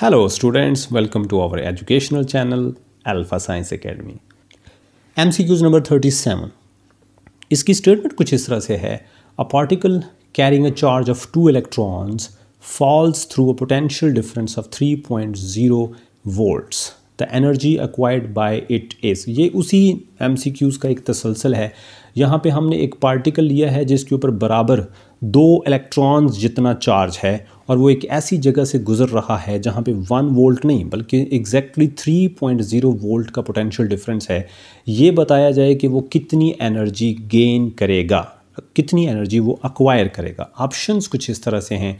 hello students welcome to our educational channel alpha science academy M C Qs number thirty seven इसकी statement कुछ इस तरह से है a particle carrying a charge of two electrons falls through a potential difference of three point zero volts the energy acquired by it is ये उसी M का एक तसलसल है यहाँ पे हमने एक पार्टिकल लिया है जिसके ऊपर बराबर दो इलेक्ट्रॉन्स जितना चार्ज है और वो एक ऐसी जगह से गुजर रहा है जहाँ पे वन वोल्ट नहीं बल्कि exactly three point zero volt का पोटेंशियल डिफरेंस है ये बताया जाए कि वो कितनी एनर्जी गेन करेगा कितनी एनर्जी वो अक्वायर करेगा ऑप्शंस कुछ इस तरह से हैं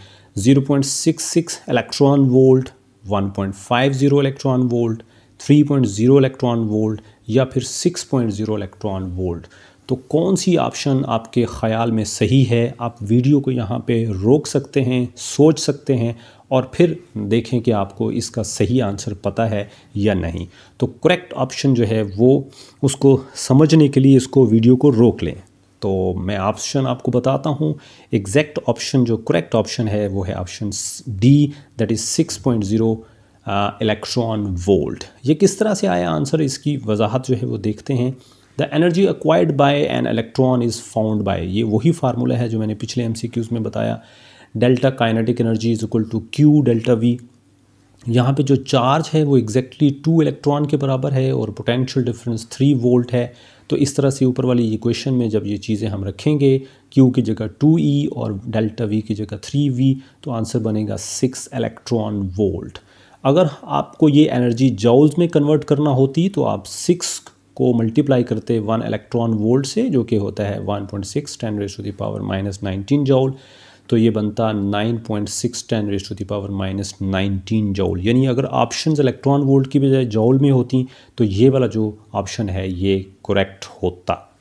0.66 electron volt 1.50 electron volt 3.0 electron volt या फिर 6.0 इलेक्ट्रॉन वोल्ट तो कौन सी ऑप्शन आपके ख्याल में सही है आप वीडियो को यहाँ पे रोक सकते हैं सोच सकते हैं और फिर देखें कि आपको इसका सही आंसर पता है या नहीं तो करेक्ट ऑप्शन जो है वो उसको समझने के लिए इसको वीडियो को रोक लें तो मैं ऑप्शन आपको बताता हूँ एग्जैक्ट ऑप्शन जो करेक्ट ऑप्शन है वो है option D that is six point zero electron volt ये किस तरह से आया आंसर इसकी वजाहत जो है वो देखते हैं the energy acquired by an electron is found by ये वही फार्मूला है जो मैंने पिछले एम में बताया delta kinetic energy is equal to Q delta V यहाँ पे जो चार्ज है वो एग्जैक्टली टू इलेक्ट्रॉन के बराबर है और पोटेंशियल डिफरेंस थ्री वोल्ट है तो इस तरह से ऊपर वाली इक्वेशन में जब ये चीज़ें हम रखेंगे क्यू की जगह टू ई e और डेल्टा वी की जगह थ्री वी तो आंसर बनेगा सिक्स इलेक्ट्रॉन वोल्ट अगर आपको ये एनर्जी जाउल्स में कन्वर्ट करना होती तो आप सिक्स को मल्टीप्लाई करते वन इलेक्ट्रॉन वोल्ट से जो कि होता है one point six ten raise to the power minus nineteen joule तो ये बनता nine point six ten raise to the power minus nineteen joule यानी अगर ऑप्शन इलेक्ट्रॉन वोल्ट की बजाय जाउल में होती तो ये वाला जो ऑप्शन है ये करेक्ट होता